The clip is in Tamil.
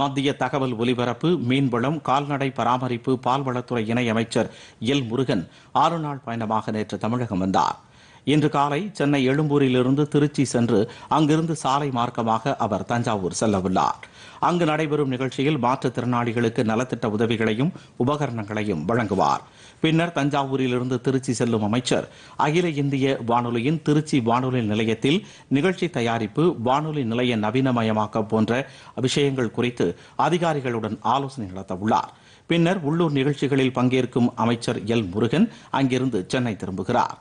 மத்திய தகவல் ஒலிபரப்பு மீன்வளம் கால்நடை பராமரிப்பு பால்வளத்துறை இணையமைச்சர் எல் முருகன் ஆறு நாள் பயணமாக நேற்று தமிழகம் வந்தார் இன்று காலை சென்னை எழும்பூரிலிருந்து திருச்சி சென்று அங்கிருந்து சாலை மார்க்கமாக அவர் தஞ்சாவூர் செல்லவுள்ளார் அங்கு நடைபெறும் நிகழ்ச்சியில் மாற்றுத்திறனாளிகளுக்கு நலத்திட்ட உதவிகளையும் உபகரணங்களையும் வழங்குவார் பின்னர் தஞ்சாவூரிலிருந்து திருச்சி செல்லும் அமைச்சர் அகில இந்திய வானொலியின் திருச்சி வானொலி நிலையத்தில் நிகழ்ச்சி தயாரிப்பு வானொலி நிலைய நவீனமயமாக்கம் போன்ற விஷயங்கள் குறித்து அதிகாரிகளுடன் ஆலோசனை நடத்தவுள்ளார் பின்னர் உள்ளூர் நிகழ்ச்சிகளில் பங்கேற்கும் அமைச்சர் எல் முருகன் அங்கிருந்து சென்னை திரும்புகிறார்